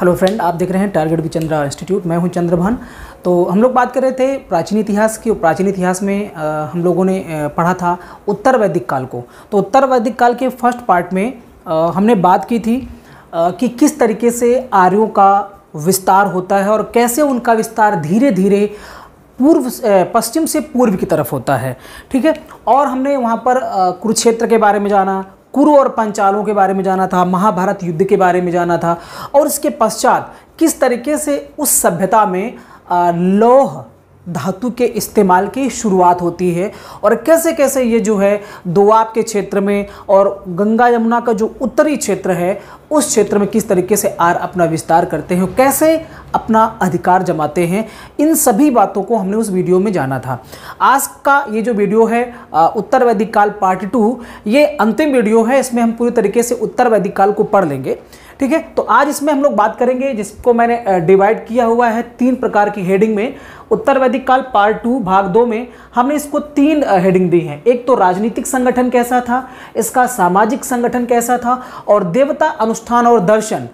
hello friend आप देख रहे हैं टारगेट भी चंद्रा इंस्टीट्यूट मैं हूं चंद्रभान तो हम लोग बात कर रहे थे प्राचीन इतिहास की प्राचीन इतिहास में आ, हम लोगों ने पढ़ा था उत्तर वैदिक काल को तो उत्तर वैदिक काल के फर्स्ट पार्ट में आ, हमने बात की थी आ, कि किस तरीके से आर्यों का विस्तार होता है और कैसे उनका विस्तार धीरे धीरे पूर्व पश्चिम से पूर्व की तरफ होता है ठीक है और हमने वहाँ पर कुरुक्षेत्र के बारे में जाना कुरु और पंचालों के बारे में जाना था महाभारत युद्ध के बारे में जाना था और इसके पश्चात किस तरीके से उस सभ्यता में लोह धातु के इस्तेमाल की शुरुआत होती है और कैसे कैसे ये जो है दोआब के क्षेत्र में और गंगा यमुना का जो उत्तरी क्षेत्र है उस क्षेत्र में किस तरीके से आर अपना विस्तार करते हैं कैसे अपना अधिकार जमाते हैं इन सभी बातों को हमने उस वीडियो में जाना था आज का ये जो वीडियो है उत्तर वैदिक काल पार्ट टू ये अंतिम वीडियो है इसमें हम पूरी तरीके से उत्तर वैदिक काल को पढ़ लेंगे ठीक है तो आज इसमें हम लोग बात करेंगे जिसको मैंने डिवाइड किया हुआ है तीन प्रकार की हेडिंग में उत्तर वैदिक काल पार्ट टू भाग दो में हमने इसको तीन हेडिंग दी है एक तो राजनीतिक संगठन कैसा था इसका सामाजिक संगठन कैसा था और देवता अनुष्ठान और दर्शन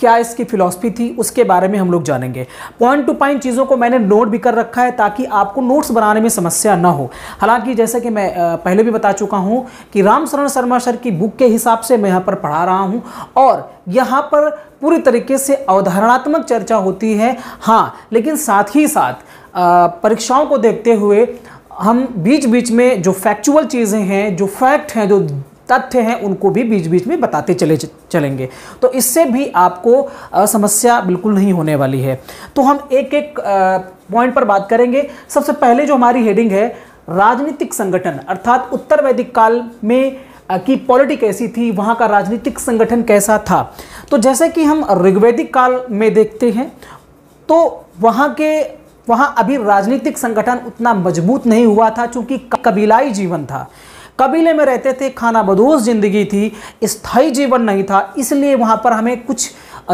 क्या इसकी फिलॉसफी थी उसके बारे में हम लोग जानेंगे पॉइंट टू पॉइंट चीज़ों को मैंने नोट भी कर रखा है ताकि आपको नोट्स बनाने में समस्या ना हो हालांकि जैसे कि मैं पहले भी बता चुका हूं कि राम शरण शर्मा सर की बुक के हिसाब से मैं यहाँ पर पढ़ा रहा हूं और यहाँ पर पूरी तरीके से अवधारणात्मक चर्चा होती है हाँ लेकिन साथ ही साथ परीक्षाओं को देखते हुए हम बीच बीच में जो फैक्चुअल चीज़ें हैं जो फैक्ट हैं जो तथ्य हैं उनको भी बीच बीच में बताते चले चलेंगे तो इससे भी आपको समस्या बिल्कुल नहीं होने वाली है तो हम एक एक पॉइंट पर बात करेंगे सबसे पहले जो हमारी हेडिंग है राजनीतिक संगठन अर्थात उत्तर वैदिक काल में की पॉलिटी कैसी थी वहाँ का राजनीतिक संगठन कैसा था तो जैसे कि हम ऋग्वैदिक काल में देखते हैं तो वहाँ के वहाँ अभी राजनीतिक संगठन उतना मजबूत नहीं हुआ था क्योंकि कबीलाई जीवन था कबीले में रहते थे खाना बदोश ज़िंदगी थी स्थायी जीवन नहीं था इसलिए वहाँ पर हमें कुछ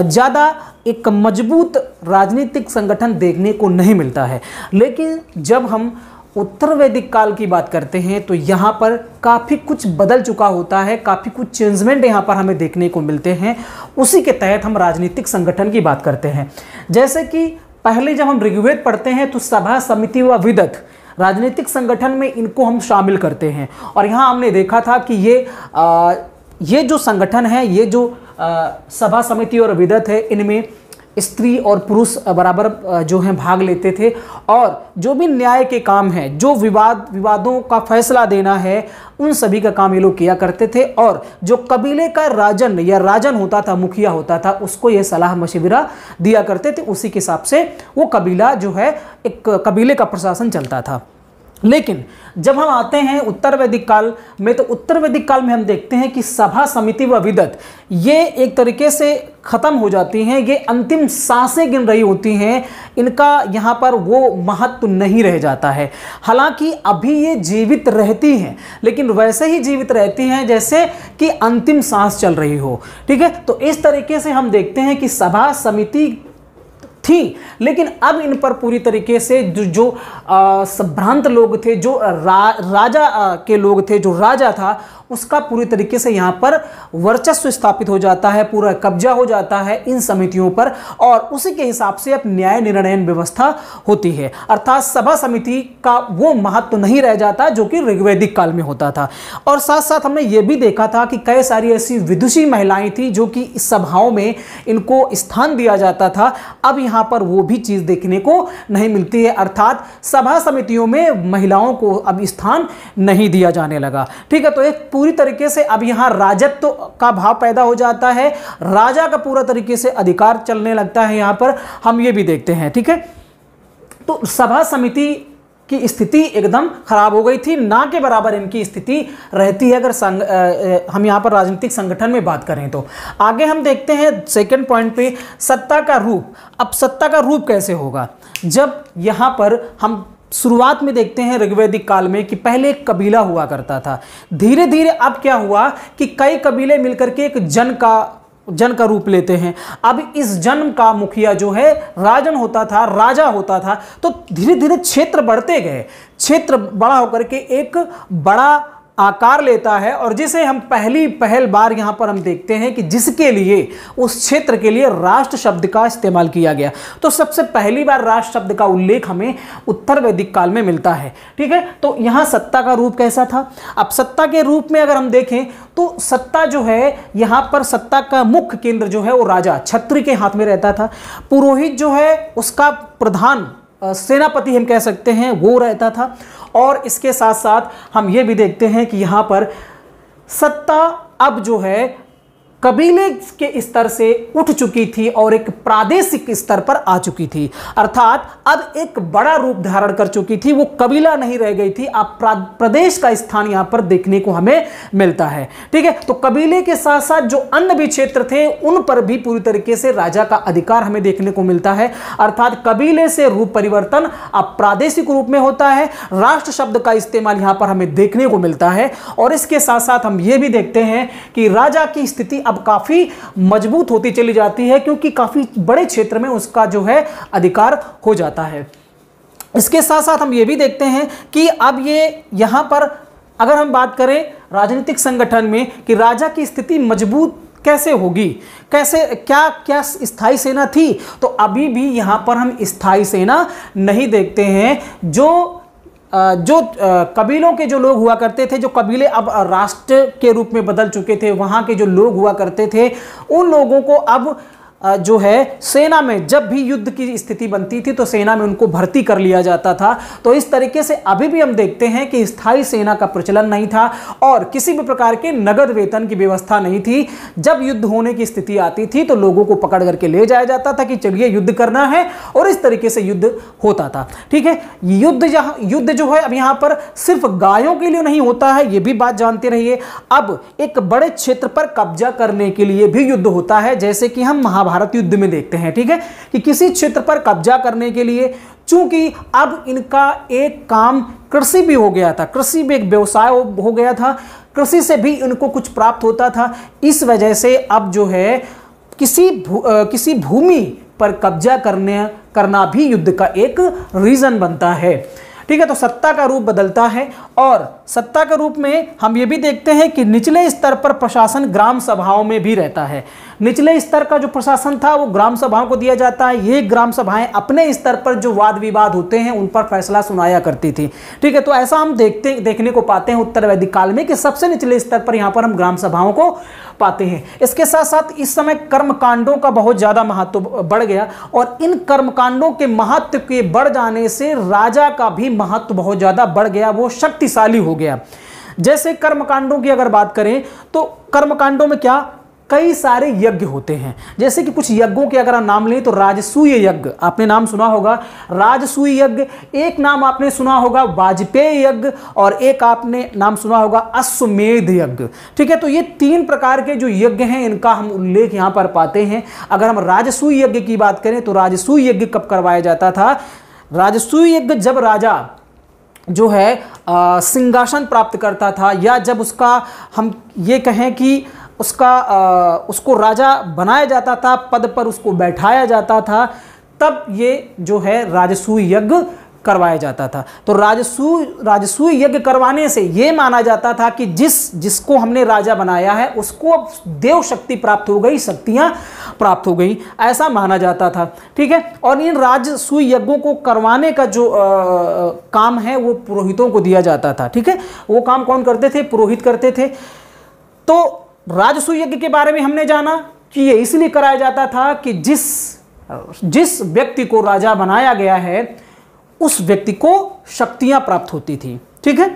ज़्यादा एक मजबूत राजनीतिक संगठन देखने को नहीं मिलता है लेकिन जब हम उत्तर वैदिक काल की बात करते हैं तो यहाँ पर काफ़ी कुछ बदल चुका होता है काफ़ी कुछ चेंजमेंट यहाँ पर हमें देखने को मिलते हैं उसी के तहत हम राजनीतिक संगठन की बात करते हैं जैसे कि पहले जब हम ऋग्वेद पढ़ते हैं तो सभा समिति व विदक राजनीतिक संगठन में इनको हम शामिल करते हैं और यहाँ हमने देखा था कि ये आ, ये जो संगठन है ये जो आ, सभा समिति और विदत है इनमें स्त्री और पुरुष बराबर जो हैं भाग लेते थे और जो भी न्याय के काम हैं जो विवाद विवादों का फैसला देना है उन सभी का काम ये लोग किया करते थे और जो कबीले का राजन या राजन होता था मुखिया होता था उसको ये सलाह मशविरा दिया करते थे उसी के हिसाब से वो कबीला जो है एक कबीले का प्रशासन चलता था लेकिन जब हम आते हैं उत्तर वैदिक काल में तो उत्तर वैदिक काल में हम देखते हैं कि सभा समिति व विदत ये एक तरीके से ख़त्म हो जाती हैं ये अंतिम सांसें गिन रही होती हैं इनका यहाँ पर वो महत्व नहीं रह जाता है हालांकि अभी ये जीवित रहती हैं लेकिन वैसे ही जीवित रहती हैं जैसे कि अंतिम सांस चल रही हो ठीक है तो इस तरीके से हम देखते हैं कि सभा समिति थी लेकिन अब इन पर पूरी तरीके से जो जो संभ्रांत लोग थे जो रा, राजा के लोग थे जो राजा था उसका पूरी तरीके से यहाँ पर वर्चस्व स्थापित हो जाता है पूरा कब्जा हो जाता है इन समितियों पर और उसी के हिसाब से अब न्याय निर्णयन व्यवस्था होती है अर्थात सभा समिति का वो महत्व तो नहीं रह जाता जो कि ऋग्वैदिक काल में होता था और साथ साथ हमने ये भी देखा था कि कई सारी ऐसी विदुषी महिलाएं थी जो कि इस सभाओं में इनको स्थान दिया जाता था अब यहाँ पर वो भी चीज़ देखने को नहीं मिलती है अर्थात सभा समितियों में महिलाओं को अब स्थान नहीं दिया जाने लगा ठीक है तो एक पूरी तरीके से अब यहाँ राजत्व तो का भाव पैदा हो जाता है राजा का पूरा तरीके से अधिकार चलने लगता है यहाँ पर हम ये भी देखते हैं ठीक है तो सभा समिति की स्थिति एकदम खराब हो गई थी ना के बराबर इनकी स्थिति रहती है अगर संग, आ, आ, हम यहाँ पर राजनीतिक संगठन में बात करें तो आगे हम देखते हैं सेकंड पॉइंट पे सत्ता का रूप अब सत्ता का रूप कैसे होगा जब यहाँ पर हम शुरुआत में देखते हैं ऋग्वैदिक काल में कि पहले एक कबीला हुआ करता था धीरे धीरे अब क्या हुआ कि कई कबीले मिलकर के एक जन का जन का रूप लेते हैं अब इस जन्म का मुखिया जो है राजन होता था राजा होता था तो धीरे धीरे क्षेत्र बढ़ते गए क्षेत्र बड़ा होकर के एक बड़ा आकार लेता है और जिसे हम पहली पहल बार यहाँ पर हम देखते हैं कि जिसके लिए उस क्षेत्र के लिए राष्ट्र शब्द का इस्तेमाल किया गया तो सबसे पहली बार राष्ट्र शब्द का उल्लेख हमें उत्तर वैदिक काल में मिलता है ठीक है तो यहाँ सत्ता का रूप कैसा था अब सत्ता के रूप में अगर हम देखें तो सत्ता जो है यहाँ पर सत्ता का मुख्य केंद्र जो है वो राजा छत्र के हाथ में रहता था पुरोहित जो है उसका प्रधान सेनापति हम कह सकते हैं वो रहता था और इसके साथ साथ हम ये भी देखते हैं कि यहाँ पर सत्ता अब जो है कबीले के स्तर से उठ चुकी थी और एक प्रादेशिक स्तर पर आ चुकी थी अर्थात अब एक बड़ा रूप धारण कर चुकी थी वो कबीला नहीं रह गई थी अब प्रदेश का स्थान यहाँ पर देखने को हमें मिलता है ठीक है तो कबीले के साथ साथ जो अन्य भी क्षेत्र थे उन पर भी पूरी तरीके से राजा का अधिकार हमें देखने को मिलता है अर्थात कबीले से रूप परिवर्तन अब प्रादेशिक रूप में होता है राष्ट्र शब्द का इस्तेमाल यहाँ पर हमें देखने को मिलता है और इसके साथ साथ हम ये भी देखते हैं कि राजा की स्थिति अब काफ़ी मजबूत होती चली जाती है क्योंकि काफ़ी बड़े क्षेत्र में उसका जो है अधिकार हो जाता है इसके साथ साथ हम ये भी देखते हैं कि अब ये यहां पर अगर हम बात करें राजनीतिक संगठन में कि राजा की स्थिति मजबूत कैसे होगी कैसे क्या क्या स्थाई सेना थी तो अभी भी यहां पर हम स्थाई सेना नहीं देखते हैं जो जो कबीलों के जो लोग हुआ करते थे जो कबीले अब राष्ट्र के रूप में बदल चुके थे वहाँ के जो लोग हुआ करते थे उन लोगों को अब जो है सेना में जब भी युद्ध की स्थिति बनती थी तो सेना में उनको भर्ती कर लिया जाता था तो इस तरीके से अभी भी हम देखते हैं कि स्थायी सेना का प्रचलन नहीं था और किसी भी प्रकार के नगद वेतन की व्यवस्था नहीं थी जब युद्ध होने की स्थिति आती थी तो लोगों को पकड़ करके ले जाया जाता था कि चलिए युद्ध करना है और इस तरीके से युद्ध होता था ठीक है युद्ध यहाँ युद्ध जो है अब यहाँ पर सिर्फ गायों के लिए नहीं होता है ये भी बात जानते रहिए अब एक बड़े क्षेत्र पर कब्जा करने के लिए भी युद्ध होता है जैसे कि हम महाभारत महाभारत युद्ध में देखते हैं ठीक है कि किसी क्षेत्र पर कब्जा करने के लिए चूंकि अब इनका एक काम कृषि भी हो गया था कृषि भी एक व्यवसाय हो गया था कृषि से भी इनको कुछ प्राप्त होता था इस वजह से अब जो है किसी भू, आ, किसी भूमि पर कब्जा करने करना भी युद्ध का एक रीज़न बनता है ठीक है तो सत्ता का रूप बदलता है और सत्ता के रूप में हम ये भी देखते हैं कि निचले स्तर पर प्रशासन ग्राम सभाओं में भी रहता है निचले स्तर का जो प्रशासन था वो ग्राम सभाओं को दिया जाता है ये ग्राम सभाएं अपने स्तर पर जो वाद विवाद होते हैं उन पर फैसला सुनाया करती थी ठीक है तो ऐसा हम देखते देखने को पाते हैं उत्तर वैदिक काल में कि सबसे निचले स्तर पर यहाँ पर हम ग्राम सभाओं को पाते हैं इसके साथ साथ इस समय कर्मकांडों का बहुत ज़्यादा महत्व बढ़ गया और इन कर्मकांडों के महत्व के बढ़ जाने से राजा का भी महत्व बहुत ज़्यादा बढ़ गया वो शक्तिशाली हो गया जैसे कर्मकांडों की अगर बात करें तो कर्मकांडों में क्या कई सारे यज्ञ होते हैं जैसे कि कुछ यज्ञों के अगर आप नाम लें तो राजसूय यज्ञ आपने नाम सुना होगा राजसूय यज्ञ एक नाम आपने सुना होगा वाजपेयी यज्ञ और एक आपने नाम सुना होगा अश्वमेध यज्ञ ठीक है तो ये तीन प्रकार के जो यज्ञ हैं इनका हम उल्लेख यहाँ पर पाते हैं अगर हम राजसूय यज्ञ की बात करें तो राजसूय यज्ञ कब करवाया जाता था राजसूय यज्ञ जब राजा जो है सिंहासन प्राप्त करता था या जब उसका हम ये कहें कि उसका आ, उसको राजा बनाया जाता था पद पर उसको बैठाया जाता था तब ये जो है राजसूय यज्ञ करवाया जाता था तो राजसू राजसू यज्ञ करवाने से ये माना जाता था कि जिस जिसको हमने राजा बनाया है उसको अब देव शक्ति प्राप्त हो गई शक्तियाँ प्राप्त हो गई ऐसा माना जाता था ठीक है और इन राजसू यज्ञों को करवाने का जो आ, काम है वो पुरोहितों को दिया जाता था ठीक है वो काम कौन करते थे पुरोहित करते थे तो राजस्व यज्ञ के बारे में हमने जाना कि यह इसलिए कराया जाता था कि जिस जिस व्यक्ति को राजा बनाया गया है उस व्यक्ति को शक्तियां प्राप्त होती थी ठीक है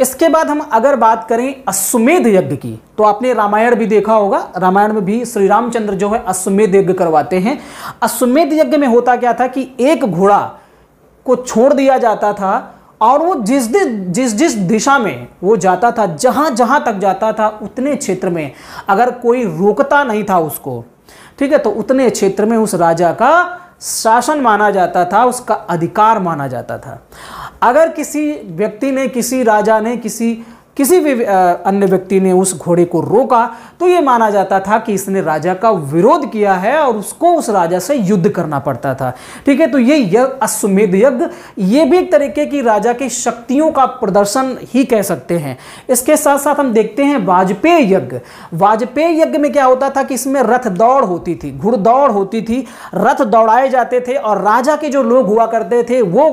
इसके बाद हम अगर बात करें अश्वमेध यज्ञ की तो आपने रामायण भी देखा होगा रामायण में भी श्री रामचंद्र जो है अश्वमेध यज्ञ करवाते हैं अश्वमेध यज्ञ में होता क्या था कि एक घोड़ा को छोड़ दिया जाता था और वो जिस दिन जिस जिस दिशा में वो जाता था जहाँ जहाँ तक जाता था उतने क्षेत्र में अगर कोई रोकता नहीं था उसको ठीक है तो उतने क्षेत्र में उस राजा का शासन माना जाता था उसका अधिकार माना जाता था अगर किसी व्यक्ति ने किसी राजा ने किसी किसी भी अन्य व्यक्ति ने उस घोड़े को रोका तो ये माना जाता था कि इसने राजा का विरोध किया है और उसको उस राजा से युद्ध करना पड़ता था ठीक है तो ये अश्वमेध यज्ञ ये भी एक तरीके की राजा की शक्तियों का प्रदर्शन ही कह सकते हैं इसके साथ साथ हम देखते हैं वाजपेय यज्ञ वाजपेय यज्ञ में क्या होता था कि इसमें रथ दौड़ होती थी घुड़ दौड़ होती थी रथ दौड़ाए जाते थे और राजा के जो लोग हुआ करते थे वो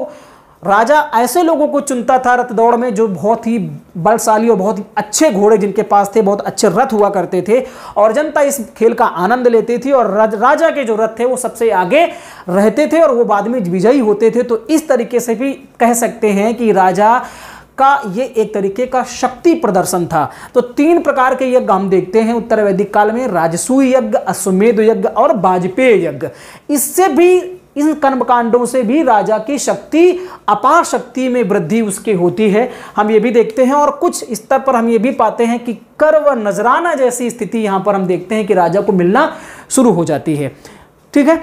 राजा ऐसे लोगों को चुनता था रथ दौड़ में जो बहुत ही बलशाली और बहुत ही अच्छे घोड़े जिनके पास थे बहुत अच्छे रथ हुआ करते थे और जनता इस खेल का आनंद लेती थी और राजा के जो रथ थे वो सबसे आगे रहते थे और वो बाद में विजयी होते थे तो इस तरीके से भी कह सकते हैं कि राजा का ये एक तरीके का शक्ति प्रदर्शन था तो तीन प्रकार के यज्ञ हम देखते हैं उत्तर वैदिक काल में राजसूय यज्ञ अश्वमेध यज्ञ और वाजपेय यज्ञ इससे भी इन कर्मकांडों से भी राजा की शक्ति अपार शक्ति में वृद्धि उसकी होती है हम ये भी देखते हैं और कुछ स्तर पर हम ये भी पाते हैं कि कर व नजराना जैसी स्थिति यहाँ पर हम देखते हैं कि राजा को मिलना शुरू हो जाती है ठीक है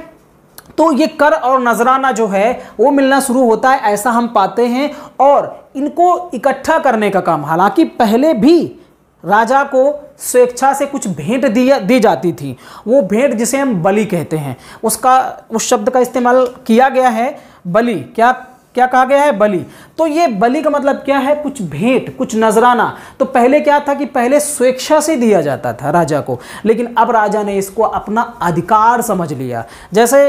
तो ये कर और नजराना जो है वो मिलना शुरू होता है ऐसा हम पाते हैं और इनको इकट्ठा करने का काम हालांकि पहले भी राजा को स्वेच्छा से कुछ भेंट दिया दी जाती थी वो भेंट जिसे हम बलि कहते हैं उसका उस शब्द का इस्तेमाल किया गया है बलि क्या क्या कहा गया है बलि तो ये बलि का मतलब क्या है कुछ भेंट कुछ नजराना तो पहले क्या था कि पहले स्वेच्छा से दिया जाता था राजा को लेकिन अब राजा ने इसको अपना अधिकार समझ लिया जैसे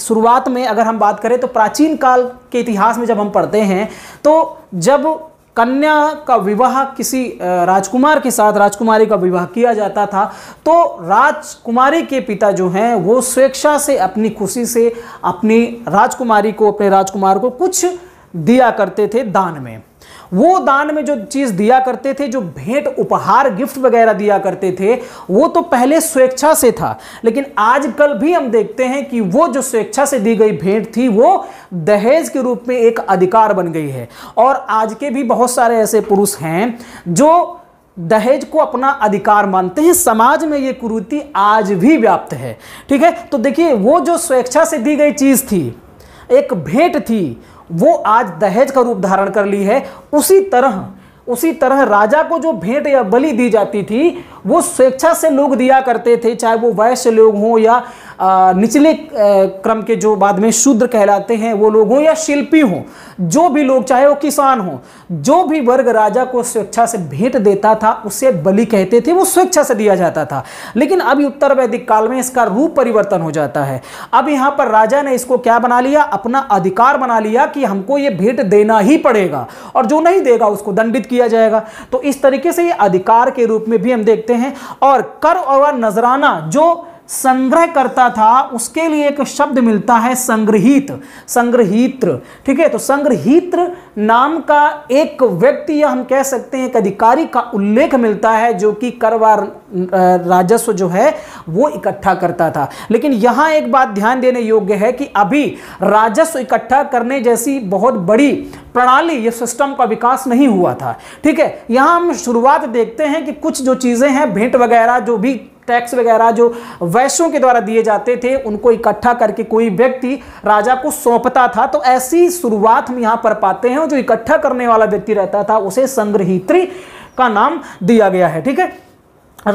शुरुआत में अगर हम बात करें तो प्राचीन काल के इतिहास में जब हम पढ़ते हैं तो जब कन्या का विवाह किसी राजकुमार के साथ राजकुमारी का विवाह किया जाता था तो राजकुमारी के पिता जो हैं वो स्वेच्छा से अपनी खुशी से अपनी राजकुमारी को अपने राजकुमार को कुछ दिया करते थे दान में वो दान में जो चीज दिया करते थे जो भेंट उपहार गिफ्ट वगैरह दिया करते थे वो तो पहले स्वेच्छा से था लेकिन आजकल भी हम देखते हैं कि वो जो स्वेच्छा से दी गई भेंट थी वो दहेज के रूप में एक अधिकार बन गई है और आज के भी बहुत सारे ऐसे पुरुष हैं जो दहेज को अपना अधिकार मानते हैं समाज में ये कुरूति आज भी व्याप्त है ठीक है तो देखिए वो जो स्वेच्छा से दी गई चीज़ थी एक भेंट थी वो आज दहेज का रूप धारण कर ली है उसी तरह उसी तरह राजा को जो भेंट या बलि दी जाती थी वो स्वेच्छा से लोग दिया करते थे चाहे वो वैश्य लोग हों या निचले क्रम के जो बाद में शूद्र कहलाते हैं वो लोग हों या शिल्पी हों जो भी लोग चाहे वो किसान हो जो भी वर्ग राजा को स्वेच्छा से भेंट देता था उसे बलि कहते थे वो स्वेच्छा से दिया जाता था लेकिन अभी उत्तर वैदिक काल में इसका रूप परिवर्तन हो जाता है अब यहाँ पर राजा ने इसको क्या बना लिया अपना अधिकार बना लिया कि हमको ये भेंट देना ही पड़ेगा और जो नहीं देगा उसको दंडित किया जाएगा तो इस तरीके से ये अधिकार के रूप में भी हम देखते हैं और कर और नजराना जो संग्रह करता था उसके लिए एक शब्द मिलता है संग्रहित संग्रहित्र ठीक है तो संग्रहित्र नाम का एक व्यक्ति या हम कह सकते हैं एक अधिकारी का उल्लेख मिलता है जो कि कर व राजस्व जो है वो इकट्ठा करता था लेकिन यहाँ एक बात ध्यान देने योग्य है कि अभी राजस्व इकट्ठा करने जैसी बहुत बड़ी प्रणाली या सिस्टम का विकास नहीं हुआ था ठीक है यहाँ हम शुरुआत देखते हैं कि कुछ जो चीज़ें हैं भेंट वगैरह जो भी टैक्स वगैरह जो वैश्यों के द्वारा दिए जाते थे उनको इकट्ठा करके कोई व्यक्ति राजा को सौंपता था तो ऐसी शुरुआत हम यहाँ पर पाते हैं जो इकट्ठा करने वाला व्यक्ति रहता था उसे संग्रहित्री का नाम दिया गया है ठीक है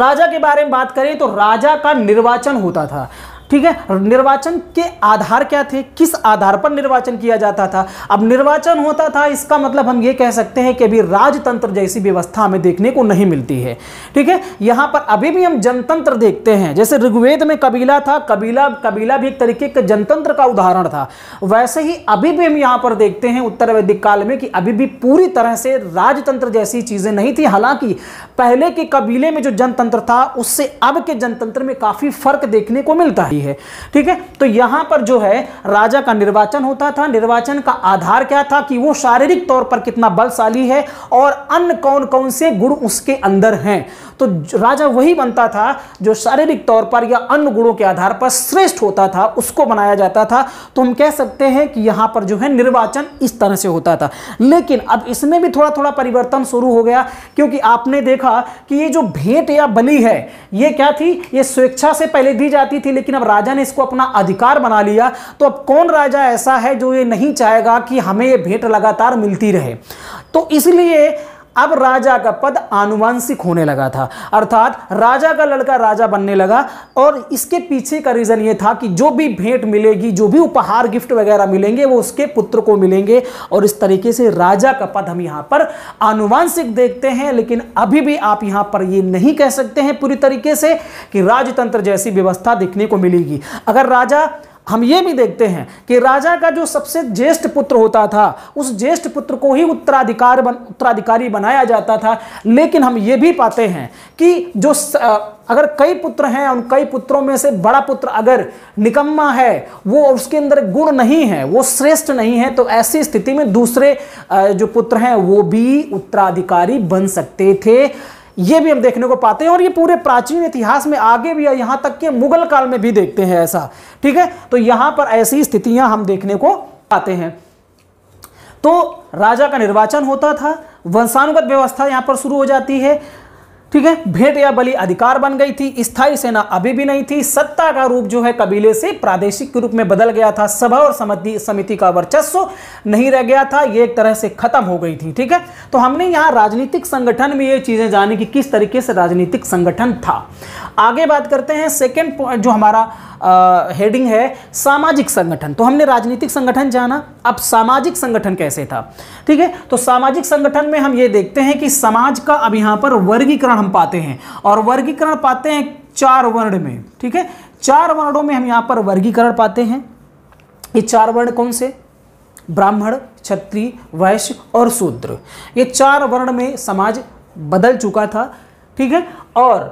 राजा के बारे में बात करें तो राजा का निर्वाचन होता था ठीक है निर्वाचन के आधार क्या थे किस आधार पर निर्वाचन किया जाता था अब निर्वाचन होता था इसका मतलब हम ये कह सकते हैं कि अभी राजतंत्र जैसी व्यवस्था हमें देखने को नहीं मिलती है ठीक है यहाँ पर अभी भी हम जनतंत्र देखते हैं जैसे ऋग्वेद में कबीला था कबीला कबीला भी एक तरीके का जनतंत्र का उदाहरण था वैसे ही अभी भी हम यहाँ पर देखते हैं उत्तर वैदिक काल में कि अभी भी पूरी तरह से राजतंत्र जैसी चीज़ें नहीं थी हालांकि पहले के कबीले में जो जनतंत्र था उससे अब के जनतंत्र में काफ़ी फर्क देखने को मिलता है आती है ठीक है तो यहां पर जो है राजा का निर्वाचन होता था निर्वाचन का आधार क्या था कि वो शारीरिक तौर पर कितना बलशाली है और अन्य कौन कौन से गुण उसके अंदर हैं तो राजा वही बनता था जो शारीरिक तौर पर या अन्य गुणों के आधार पर श्रेष्ठ होता था उसको बनाया जाता था तो हम कह सकते हैं कि यहां पर जो है निर्वाचन इस तरह से होता था लेकिन अब इसमें भी थोड़ा थोड़ा परिवर्तन शुरू हो गया क्योंकि आपने देखा कि ये जो भेंट या बलि है ये क्या थी ये स्वेच्छा से पहले दी जाती थी लेकिन अब राजा ने इसको अपना अधिकार बना लिया तो अब कौन राजा ऐसा है जो ये नहीं चाहेगा कि हमें ये भेंट लगातार मिलती रहे तो इसलिए अब राजा का पद आनुवांशिक होने लगा था अर्थात राजा का लड़का राजा बनने लगा और इसके पीछे का रीज़न ये था कि जो भी भेंट मिलेगी जो भी उपहार गिफ्ट वगैरह मिलेंगे वो उसके पुत्र को मिलेंगे और इस तरीके से राजा का पद हम यहाँ पर आनुवांशिक देखते हैं लेकिन अभी भी आप यहाँ पर ये नहीं कह सकते हैं पूरी तरीके से कि राजतंत्र जैसी व्यवस्था देखने को मिलेगी अगर राजा हम ये भी देखते हैं कि राजा का जो सबसे ज्येष्ठ पुत्र होता था उस ज्येष्ठ पुत्र को ही उत्तराधिकार बन उत्तराधिकारी बनाया जाता था लेकिन हम ये भी पाते हैं कि जो स, अगर कई पुत्र हैं उन कई पुत्रों में से बड़ा पुत्र अगर निकम्मा है वो उसके अंदर गुण नहीं है वो श्रेष्ठ नहीं है तो ऐसी स्थिति में दूसरे जो पुत्र हैं वो भी उत्तराधिकारी बन सकते थे ये भी हम देखने को पाते हैं और ये पूरे प्राचीन इतिहास में आगे भी है यहाँ तक के मुगल काल में भी देखते हैं ऐसा ठीक है तो यहाँ पर ऐसी स्थितियाँ हम देखने को पाते हैं तो राजा का निर्वाचन होता था वंशानुगत व्यवस्था यहाँ पर शुरू हो जाती है ठीक है भेंट या बलि अधिकार बन गई थी स्थायी सेना अभी भी नहीं थी सत्ता का रूप जो है कबीले से प्रादेशिक के रूप में बदल गया था सभा और समिति समिति का वर्चस्व नहीं रह गया था ये एक तरह से खत्म हो गई थी ठीक है तो हमने यहाँ राजनीतिक संगठन में ये चीज़ें जानी कि किस तरीके से राजनीतिक संगठन था आगे बात करते हैं सेकेंड जो हमारा हेडिंग है सामाजिक संगठन तो हमने राजनीतिक संगठन जाना अब सामाजिक संगठन कैसे था ठीक है तो सामाजिक संगठन में हम ये देखते हैं कि समाज का अब यहाँ पर वर्गीकरण वर्गीकरण हम पाते हैं और वर्गीकरण पाते हैं चार वर्ण में ठीक है चार वर्णों में हम यहां पर वर्गीकरण पाते हैं ये चार वर्ण कौन से ब्राह्मण क्षत्रिय वैश्य और शूद्र ये चार वर्ण में समाज बदल चुका था ठीक है और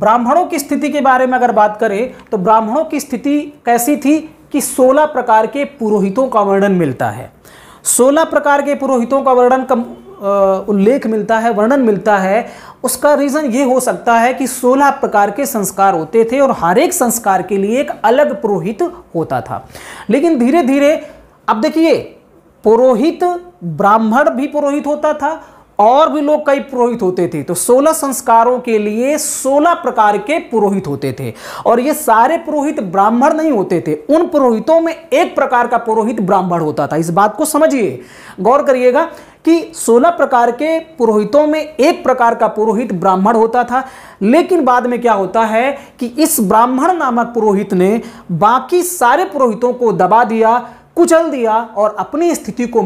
ब्राह्मणों की स्थिति के बारे में अगर बात करें तो ब्राह्मणों की स्थिति कैसी थी कि 16 प्रकार के पुरोहितों का वर्णन मिलता है 16 प्रकार के पुरोहितों का वर्णन उल्लेख मिलता है वर्णन मिलता है उसका रीज़न ये हो सकता है कि 16 प्रकार के संस्कार होते थे और हर एक संस्कार के लिए एक अलग पुरोहित होता था लेकिन धीरे धीरे अब देखिए पुरोहित ब्राह्मण भी पुरोहित होता था और भी लोग कई पुरोहित होते थे तो 16 संस्कारों के लिए 16 प्रकार के पुरोहित होते थे और ये सारे पुरोहित ब्राह्मण नहीं होते थे उन पुरोहितों में एक प्रकार का पुरोहित ब्राह्मण होता था इस बात को समझिए गौर करिएगा कि 16 प्रकार के पुरोहितों में एक प्रकार का पुरोहित ब्राह्मण होता था लेकिन बाद में क्या होता है कि इस ब्राह्मण नामक पुरोहित ने बाकी सारे पुरोहितों को दबा दिया कुचल दिया और अपनी स्थिति को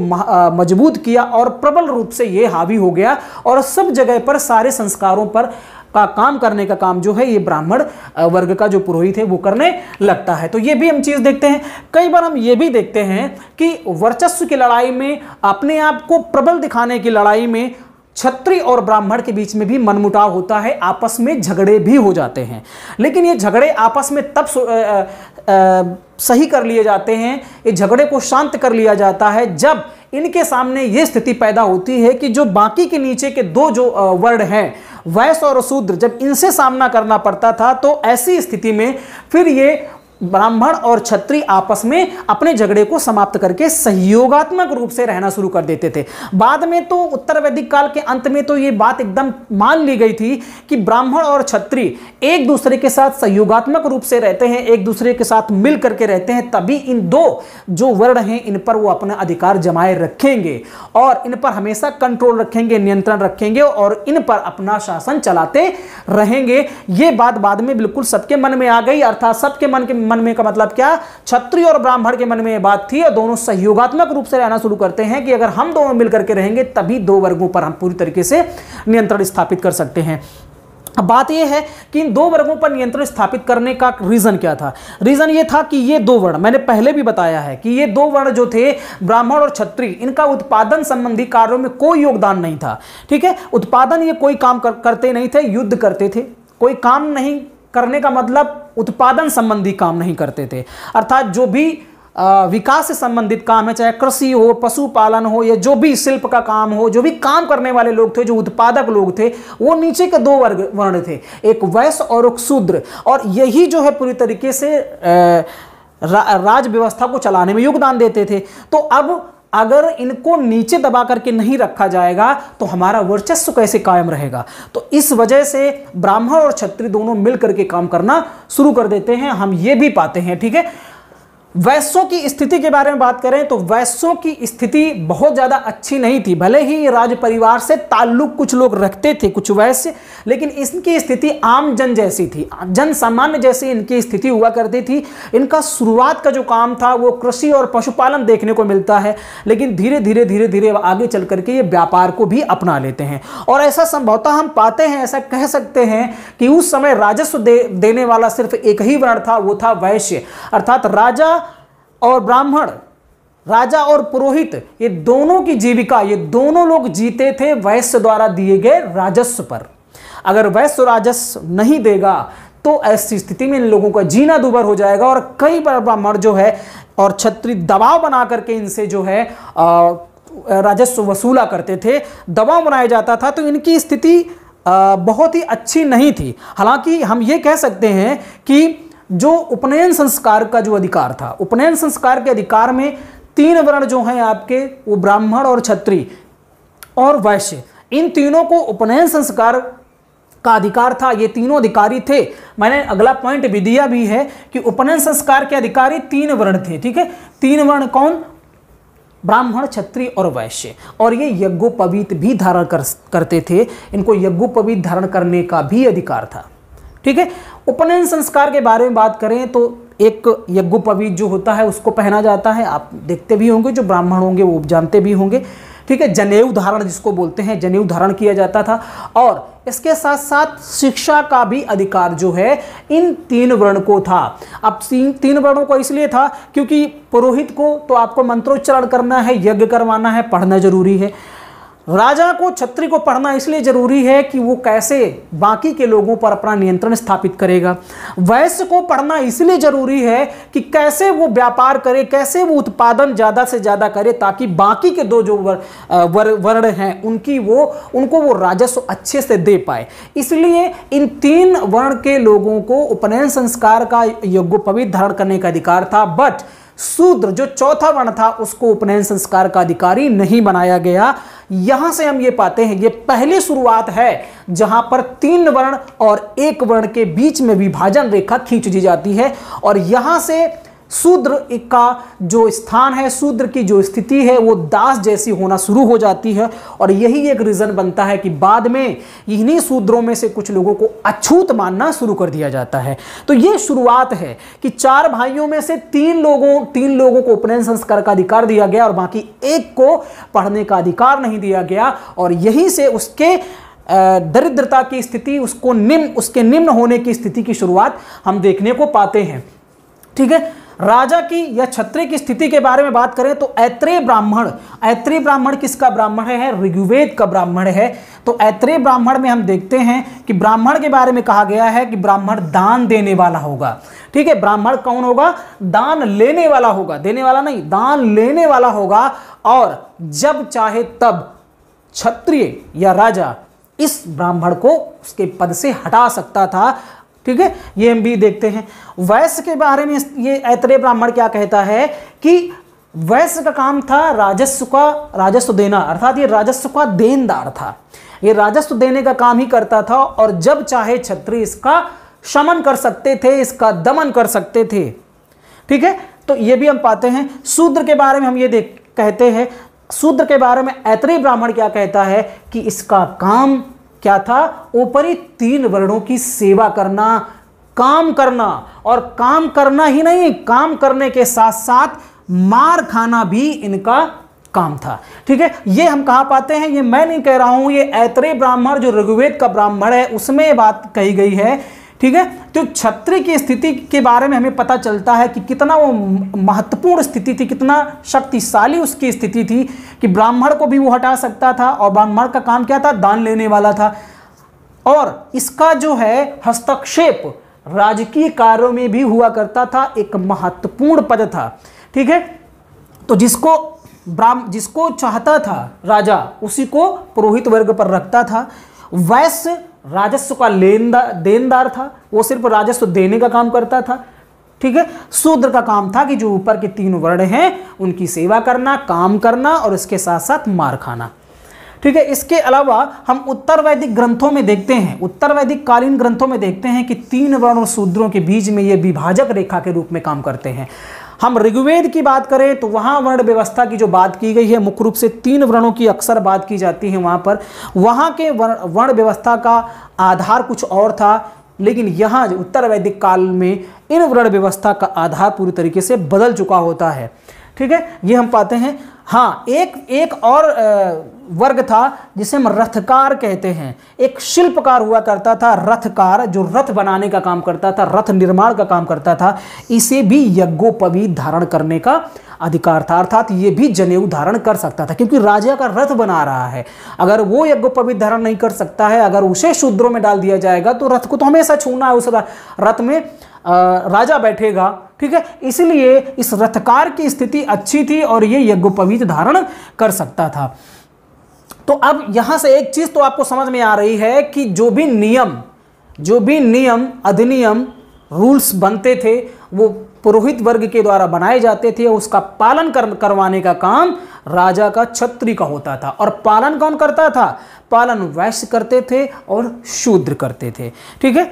मजबूत किया और प्रबल रूप से ये हावी हो गया और सब जगह पर सारे संस्कारों पर का काम करने का काम जो है ये ब्राह्मण वर्ग का जो पुरोहित है वो करने लगता है तो ये भी हम चीज़ देखते हैं कई बार हम ये भी देखते हैं कि वर्चस्व की लड़ाई में अपने आप को प्रबल दिखाने की लड़ाई में छत्री और ब्राह्मण के बीच में भी मनमुटाव होता है आपस में झगड़े भी हो जाते हैं लेकिन ये झगड़े आपस में तब सही कर लिए जाते हैं ये झगड़े को शांत कर लिया जाता है जब इनके सामने ये स्थिति पैदा होती है कि जो बाकी के नीचे के दो जो वर्ड हैं वैश्य और शूद्र जब इनसे सामना करना पड़ता था तो ऐसी स्थिति में फिर ये ब्राह्मण और छत्री आपस में अपने झगड़े को समाप्त करके सहयोगात्मक रूप से रहना शुरू कर देते थे बाद में तो उत्तर वैदिक काल के अंत में तो ये बात एकदम मान ली गई थी कि ब्राह्मण और छत्री एक दूसरे के साथ सहयोगात्मक रूप से रहते हैं एक दूसरे के साथ मिल करके रहते हैं तभी इन दो जो वर्ण हैं इन पर वो अपना अधिकार जमाए रखेंगे और इन पर हमेशा कंट्रोल रखेंगे नियंत्रण रखेंगे और इन पर अपना शासन चलाते रहेंगे ये बात बाद में बिल्कुल सबके मन में आ गई अर्थात सबके मन के मन मन में का मतलब क्या क्षत्रिय और ब्राह्मण के मन में ये बात थी और दोनों सहयोगात्मक रूप से रहना शुरू करते हैं कि अगर हम दोनों मिलकर के रहेंगे तभी दो वर्गों पर हम पूरी तरीके से नियंत्रण स्थापित कर सकते हैं अब बात यह है कि इन दो वर्गों पर नियंत्रण स्थापित करने का रीज़न क्या था रीज़न ये था कि ये दो वर्ण मैंने पहले भी बताया है कि ये दो वर्ण जो थे ब्राह्मण और क्षत्रिय इनका उत्पादन संबंधी कार्यों में कोई योगदान नहीं था ठीक है उत्पादन ये कोई काम कर, करते नहीं थे युद्ध करते थे कोई काम नहीं करने का मतलब उत्पादन संबंधी काम नहीं करते थे अर्थात जो भी विकास से संबंधित काम है चाहे कृषि हो पशुपालन हो या जो भी शिल्प का काम हो जो भी काम करने वाले लोग थे जो उत्पादक लोग थे वो नीचे के दो वर्ग वर्ण थे एक वैश्य और एक शूद्र और यही जो है पूरी तरीके से रा, राज व्यवस्था को चलाने में योगदान देते थे तो अब अगर इनको नीचे दबा करके नहीं रखा जाएगा तो हमारा वर्चस्व कैसे कायम रहेगा तो इस वजह से ब्राह्मण और क्षत्रिय दोनों मिल करके काम करना शुरू कर देते हैं हम ये भी पाते हैं ठीक है वैश्यों की स्थिति के बारे में बात करें तो वैश्यों की स्थिति बहुत ज़्यादा अच्छी नहीं थी भले ही राज परिवार से ताल्लुक कुछ लोग रखते थे कुछ वैश्य लेकिन इनकी स्थिति आम जन जैसी थी जन सामान्य जैसी इनकी स्थिति हुआ करती थी इनका शुरुआत का जो काम था वो कृषि और पशुपालन देखने को मिलता है लेकिन धीरे धीरे धीरे धीरे आगे चल करके ये व्यापार को भी अपना लेते हैं और ऐसा संभवतः हम पाते हैं ऐसा कह सकते हैं कि उस समय राजस्व दे, देने वाला सिर्फ एक ही वर्ण था वो था वैश्य अर्थात राजा और ब्राह्मण राजा और पुरोहित ये दोनों की जीविका ये दोनों लोग जीते थे वैश्य द्वारा दिए गए राजस्व पर अगर वैश्य राजस्व नहीं देगा तो ऐसी स्थिति में इन लोगों का जीना दुबर हो जाएगा और कई बार ब्राह्मण जो है और छत्री दबाव बना करके इनसे जो है राजस्व वसूला करते थे दबाव बनाया जाता था तो इनकी स्थिति बहुत ही अच्छी नहीं थी हालांकि हम ये कह सकते हैं कि जो उपनयन संस्कार का जो अधिकार था उपनयन संस्कार के अधिकार में तीन वर्ण जो हैं आपके वो ब्राह्मण और छत्री और वैश्य इन तीनों को उपनयन संस्कार का अधिकार था ये तीनों अधिकारी थे मैंने अगला पॉइंट भी दिया भी है कि उपनयन संस्कार के अधिकारी तीन वर्ण थे ठीक है तीन वर्ण कौन ब्राह्मण क्षत्रिय और वैश्य और ये यज्ञोपवीत भी धारण कर, करते थे इनको यज्ञोपवीत धारण करने का भी अधिकार था ठीक है उपनयन संस्कार के बारे में बात करें तो एक यज्ञोपवीत जो होता है उसको पहना जाता है आप देखते भी होंगे जो ब्राह्मण होंगे वो जानते भी होंगे ठीक है जनेऊ धारण जिसको बोलते हैं जनेऊ धारण किया जाता था और इसके साथ साथ शिक्षा का भी अधिकार जो है इन तीन वर्ण को था अब तीन वर्णों को इसलिए था क्योंकि पुरोहित को तो आपको मंत्रोच्चारण करना है यज्ञ करवाना है पढ़ना जरूरी है राजा को छत्री को पढ़ना इसलिए जरूरी है कि वो कैसे बाकी के लोगों पर अपना नियंत्रण स्थापित करेगा वैश्य को पढ़ना इसलिए जरूरी है कि कैसे वो व्यापार करे कैसे वो उत्पादन ज़्यादा से ज़्यादा करे ताकि बाकी के दो जो वर, वर, वर्ण हैं उनकी वो उनको वो राजस्व अच्छे से दे पाए इसलिए इन तीन वर्ण के लोगों को उपनयन संस्कार का योग्योपवीत धारण करने का अधिकार था बट शूद्र जो चौथा वर्ण था उसको उपनयन संस्कार का अधिकारी नहीं बनाया गया यहां से हम ये पाते हैं ये पहली शुरुआत है जहां पर तीन वर्ण और एक वर्ण के बीच में विभाजन रेखा खींच दी जाती है और यहां से शूद्र का जो स्थान है शूद्र की जो स्थिति है वो दास जैसी होना शुरू हो जाती है और यही एक रीज़न बनता है कि बाद में इन्हीं शूद्रों में से कुछ लोगों को अछूत मानना शुरू कर दिया जाता है तो ये शुरुआत है कि चार भाइयों में से तीन लोगों तीन लोगों को उपनयन संस्कार का अधिकार दिया गया और बाकी एक को पढ़ने का अधिकार नहीं दिया गया और यहीं से उसके दरिद्रता की स्थिति उसको निम्न उसके निम्न होने की स्थिति की शुरुआत हम देखने को पाते हैं ठीक है राजा की या क्षत्रिय की स्थिति के बारे में बात करें तो ऐत्रेय ब्राह्मण ऐत्रेय ब्राह्मण किसका ब्राह्मण है ऋग्वेद का ब्राह्मण है तो ऐत्रेय ब्राह्मण में हम देखते हैं कि ब्राह्मण के बारे में कहा गया है कि ब्राह्मण दान देने वाला होगा ठीक है ब्राह्मण कौन होगा दान लेने वाला होगा देने वाला नहीं दान लेने वाला होगा और जब चाहे तब क्षत्रिय या राजा इस ब्राह्मण को उसके पद से हटा सकता था ठीक है ये हम भी देखते हैं वैश्य के बारे में ये ऐतरे ब्राह्मण क्या कहता है कि वैश्य का काम था राजस्व का राजस्व देना अर्थात ये राजस्व का देनदार था ये राजस्व देने का काम ही करता था और जब चाहे छत्री इसका शमन कर सकते थे इसका दमन कर सकते थे ठीक है तो ये भी हम पाते हैं शूद्र के बारे में हम ये देख कहते हैं शूद्र के बारे में ऐतरे ब्राह्मण क्या कहता है कि इसका काम क्या था ऊपरी तीन वर्णों की सेवा करना काम करना और काम करना ही नहीं काम करने के साथ साथ मार खाना भी इनका काम था ठीक है ये हम कहा पाते हैं ये मैं नहीं कह रहा हूं ये ऐतरे ब्राह्मण जो ऋग्वेद का ब्राह्मण है उसमें बात कही गई है ठीक है तो क्षत्रिय की स्थिति के बारे में हमें पता चलता है कि कितना वो महत्वपूर्ण स्थिति थी कितना शक्तिशाली उसकी स्थिति थी कि ब्राह्मण को भी वो हटा सकता था और ब्राह्मण का काम क्या था दान लेने वाला था और इसका जो है हस्तक्षेप राजकीय कार्यों में भी हुआ करता था एक महत्वपूर्ण पद था ठीक है तो जिसको ब्राह्म जिसको चाहता था राजा उसी को पुरोहित वर्ग पर रखता था वैश्य राजस्व का लेनदा देनदार था वो सिर्फ राजस्व देने का काम करता था ठीक है शूद्र का काम था कि जो ऊपर के तीन वर्ण हैं उनकी सेवा करना काम करना और इसके साथ साथ मार खाना ठीक है इसके अलावा हम उत्तर वैदिक ग्रंथों में देखते हैं उत्तर वैदिक कालीन ग्रंथों में देखते हैं कि तीन वर्ण और शूद्रों के बीच में ये विभाजक रेखा के रूप में काम करते हैं हम ऋग्वेद की बात करें तो वहाँ वर्ण व्यवस्था की जो बात की गई है मुख्य रूप से तीन वर्णों की अक्सर बात की जाती है वहाँ पर वहाँ के वर्ण व्यवस्था का आधार कुछ और था लेकिन यहाँ उत्तर वैदिक काल में इन वर्ण व्यवस्था का आधार पूरी तरीके से बदल चुका होता है ठीक है ये हम पाते हैं हाँ एक एक और वर्ग था जिसे हम रथकार कहते हैं एक शिल्पकार हुआ करता था रथकार जो रथ बनाने का काम करता था रथ निर्माण का काम करता था इसे भी यज्ञोपवी धारण करने का अधिकार था अर्थात ये भी जनेऊ धारण कर सकता था क्योंकि राजा का रथ बना रहा है अगर वो यज्ञोपवी धारण नहीं कर सकता है अगर उसे शूद्रों में डाल दिया जाएगा तो रथ को तो हमेशा छूना है उस रथ में राजा बैठेगा ठीक है इसलिए इस रथकार की स्थिति अच्छी थी और ये यज्ञोपवीत धारण कर सकता था तो अब यहां से एक चीज तो आपको समझ में आ रही है कि जो भी नियम जो भी नियम अधिनियम रूल्स बनते थे वो पुरोहित वर्ग के द्वारा बनाए जाते थे उसका पालन कर, करवाने का काम राजा का छत्री का होता था और पालन कौन करता था पालन वैश्य करते थे और शूद्र करते थे ठीक है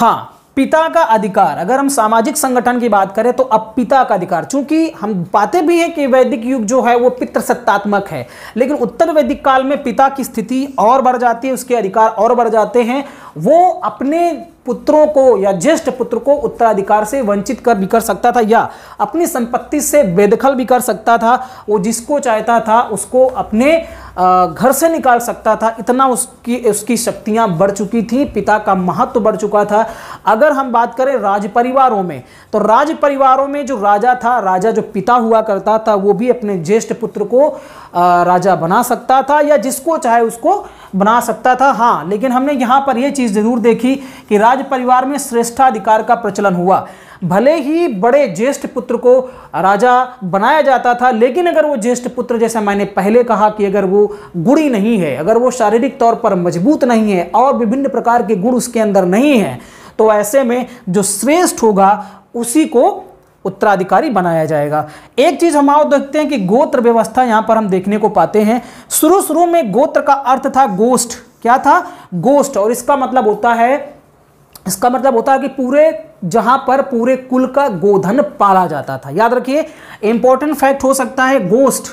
हाँ पिता का अधिकार अगर हम सामाजिक संगठन की बात करें तो अब पिता का अधिकार चूंकि हम पाते भी हैं कि वैदिक युग जो है वो पितृसत्तात्मक है लेकिन उत्तर वैदिक काल में पिता की स्थिति और बढ़ जाती है उसके अधिकार और बढ़ जाते हैं वो अपने पुत्रों को या ज्येष्ठ पुत्र को उत्तराधिकार से वंचित कर भी कर सकता था या अपनी संपत्ति से बेदखल भी कर सकता था वो जिसको चाहता था उसको अपने घर से निकाल सकता था इतना उसकी उसकी शक्तियां बढ़ चुकी थी पिता का महत्व तो बढ़ चुका था अगर हम बात करें राज परिवारों में तो राज परिवारों में जो राजा था राजा जो पिता हुआ करता था वो भी अपने ज्येष्ठ पुत्र को राजा बना सकता था या जिसको चाहे उसको बना सकता था हाँ लेकिन हमने यहाँ पर यह चीज़ ज़रूर देखी कि राज परिवार में श्रेष्ठाधिकार का प्रचलन हुआ भले ही बड़े ज्येष्ठ पुत्र को राजा बनाया जाता था लेकिन अगर वो ज्येष्ठ पुत्र जैसा मैंने पहले कहा कि अगर वो गुड़ी नहीं है अगर वो शारीरिक तौर पर मजबूत नहीं है और विभिन्न प्रकार के गुण उसके अंदर नहीं है तो ऐसे में जो श्रेष्ठ होगा उसी को उत्तराधिकारी बनाया जाएगा एक चीज हम आओ देखते हैं कि गोत्र व्यवस्था यहाँ पर हम देखने को पाते हैं शुरू शुरू में गोत्र का अर्थ था गोष्ठ क्या था गोष्ठ और इसका मतलब होता है इसका मतलब होता है कि पूरे जहां पर पूरे कुल का गोधन पाला जाता था याद रखिए इंपॉर्टेंट फैक्ट हो सकता है गोष्ठ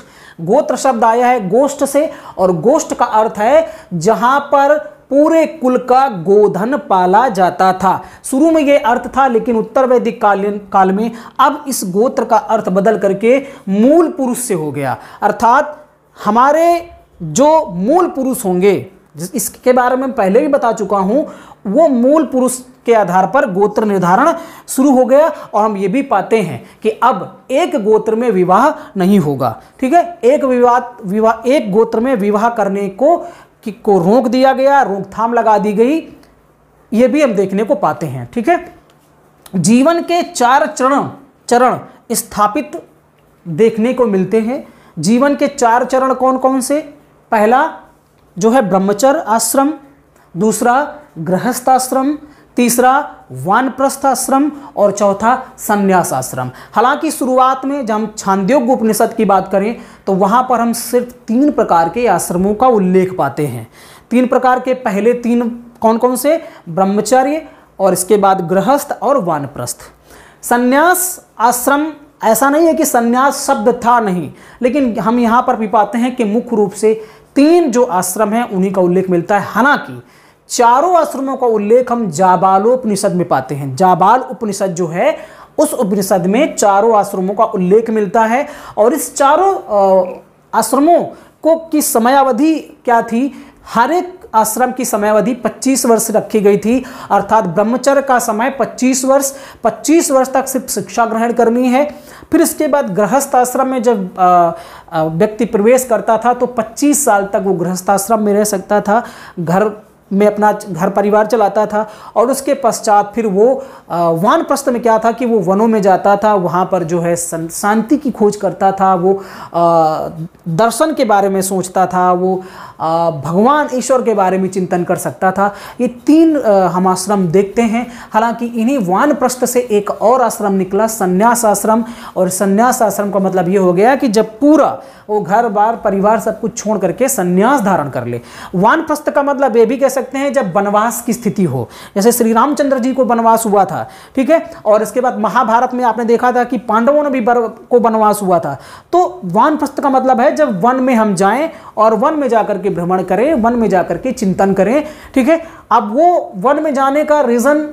गोत्र शब्द आया है गोष्ठ से और गोष्ठ का अर्थ है जहां पर पूरे कुल का गोधन पाला जाता था शुरू में यह अर्थ था लेकिन उत्तर वैदिक कालीन काल में अब इस गोत्र का अर्थ बदल करके मूल पुरुष से हो गया अर्थात हमारे जो मूल पुरुष होंगे जिस इसके बारे में पहले भी बता चुका हूं वो मूल पुरुष के आधार पर गोत्र निर्धारण शुरू हो गया और हम ये भी पाते हैं कि अब एक गोत्र में विवाह नहीं होगा ठीक है एक विवाह विवाह एक गोत्र में विवाह करने को कि को रोक दिया गया रोकथाम लगा दी गई ये भी हम देखने को पाते हैं ठीक है जीवन के चार चरण चरण स्थापित देखने को मिलते हैं जीवन के चार चरण कौन कौन से पहला जो है ब्रह्मचर आश्रम दूसरा गृहस्थ आश्रम तीसरा वानप्रस्थ आश्रम और चौथा संन्यास आश्रम हालांकि शुरुआत में जब हम छांदोग्य उपनिषद की बात करें तो वहाँ पर हम सिर्फ तीन प्रकार के आश्रमों का उल्लेख पाते हैं तीन प्रकार के पहले तीन कौन कौन से ब्रह्मचर्य और इसके बाद गृहस्थ और वानप्रस्थ संन्यास आश्रम ऐसा नहीं है कि संन्यास शब्द था नहीं लेकिन हम यहाँ पर भी पाते हैं कि मुख्य रूप से तीन जो आश्रम हैं उन्हीं का उल्लेख मिलता है हालांकि चारों आश्रमों का उल्लेख हम जाबालोपनिषद में पाते हैं जाबाल उपनिषद जो है उस उपनिषद में चारों आश्रमों का उल्लेख मिलता है और इस चारों आश्रमों को की समयावधि क्या थी हर एक आश्रम की समयावधि 25 वर्ष रखी गई थी अर्थात ब्रह्मचर्य का समय 25 वर्ष 25 वर्ष तक सिर्फ शिक्षा ग्रहण करनी है फिर इसके बाद गृहस्थ आश्रम में जब व्यक्ति प्रवेश करता था तो 25 साल तक वो गृहस्थ आश्रम में रह सकता था घर में अपना घर परिवार चलाता था और उसके पश्चात फिर वो वान प्रस्थ में क्या था कि वो वनों में जाता था वहाँ पर जो है शांति की खोज करता था वो दर्शन के बारे में सोचता था वो भगवान ईश्वर के बारे में चिंतन कर सकता था ये तीन हम आश्रम देखते हैं हालांकि इन्हीं वान से एक और आश्रम निकला संन्यास आश्रम और संन्यास आश्रम का मतलब ये हो गया कि जब पूरा वो घर बार परिवार सब कुछ छोड़ करके संन्यास धारण कर ले वानप्रस्थ का मतलब ये भी कह सकते हैं जब वनवास की स्थिति हो जैसे श्री रामचंद्र जी को वनवास हुआ था ठीक है और इसके बाद महाभारत में आपने देखा था कि पांडवों ने भी को वनवास हुआ था तो वानप्रस्थ का मतलब है जब वन में हम जाएं और वन में जाकर के के भ्रमण करें वन में जाकर के चिंतन करें ठीक है अब वो वन में जाने का रीज़न